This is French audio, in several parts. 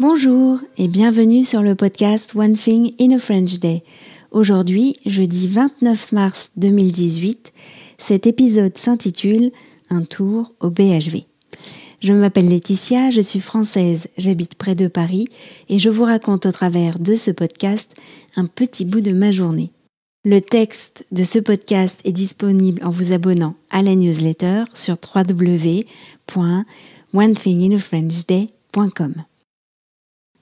Bonjour et bienvenue sur le podcast One Thing in a French Day. Aujourd'hui, jeudi 29 mars 2018, cet épisode s'intitule Un tour au BHV. Je m'appelle Laetitia, je suis française, j'habite près de Paris et je vous raconte au travers de ce podcast un petit bout de ma journée. Le texte de ce podcast est disponible en vous abonnant à la newsletter sur www.onethinginafrenchday.com.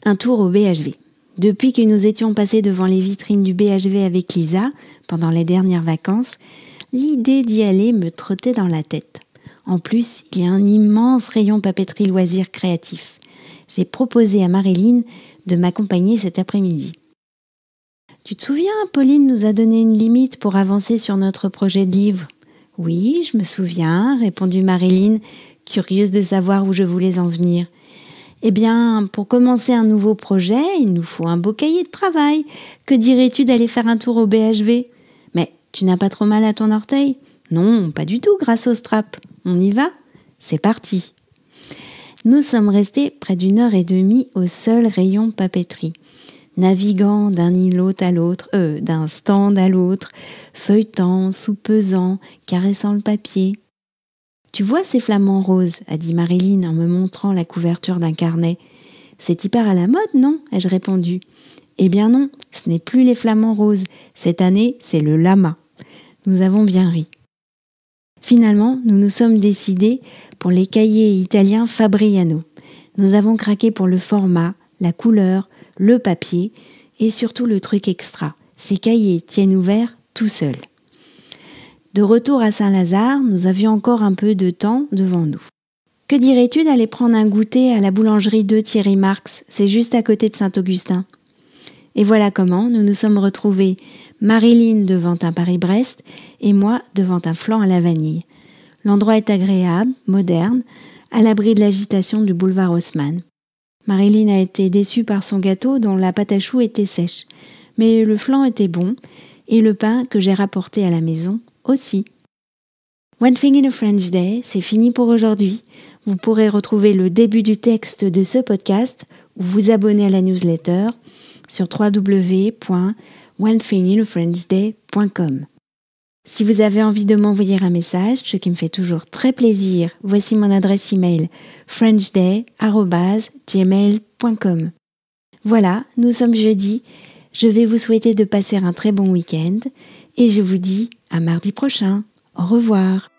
Un tour au BHV. Depuis que nous étions passés devant les vitrines du BHV avec Lisa, pendant les dernières vacances, l'idée d'y aller me trottait dans la tête. En plus, il y a un immense rayon papeterie loisirs créatifs. J'ai proposé à Marilyn de m'accompagner cet après-midi. Tu te souviens, Pauline nous a donné une limite pour avancer sur notre projet de livre. Oui, je me souviens, répondit Marilyn, curieuse de savoir où je voulais en venir. Eh bien, pour commencer un nouveau projet, il nous faut un beau cahier de travail. Que dirais-tu d'aller faire un tour au BHV Mais tu n'as pas trop mal à ton orteil Non, pas du tout, grâce au strap. On y va C'est parti Nous sommes restés près d'une heure et demie au seul rayon papeterie naviguant d'un îlot à l'autre, euh, d'un stand à l'autre, feuilletant, soupesant, caressant le papier. Tu vois ces flamants roses a dit Marilyn en me montrant la couverture d'un carnet. C'est hyper à la mode, non ai-je répondu. Eh bien non, ce n'est plus les flamants roses. Cette année, c'est le lama. Nous avons bien ri. Finalement, nous nous sommes décidés pour les cahiers italiens Fabriano. Nous avons craqué pour le format, la couleur, le papier et surtout le truc extra. Ces cahiers tiennent ouverts tout seuls. De retour à Saint-Lazare, nous avions encore un peu de temps devant nous. Que dirais-tu d'aller prendre un goûter à la boulangerie de Thierry Marx C'est juste à côté de Saint-Augustin. Et voilà comment nous nous sommes retrouvés, Marilyn devant un Paris-Brest et moi devant un flanc à la vanille. L'endroit est agréable, moderne, à l'abri de l'agitation du boulevard Haussmann. Marilyn a été déçue par son gâteau dont la pâte à choux était sèche, mais le flanc était bon et le pain que j'ai rapporté à la maison aussi. One Thing in a French Day, c'est fini pour aujourd'hui. Vous pourrez retrouver le début du texte de ce podcast ou vous abonner à la newsletter sur www.onethinginafrenchday.com. Si vous avez envie de m'envoyer un message, ce qui me fait toujours très plaisir, voici mon adresse email frenchday@gmail.com. Voilà, nous sommes jeudi. Je vais vous souhaiter de passer un très bon week-end et je vous dis à mardi prochain. Au revoir.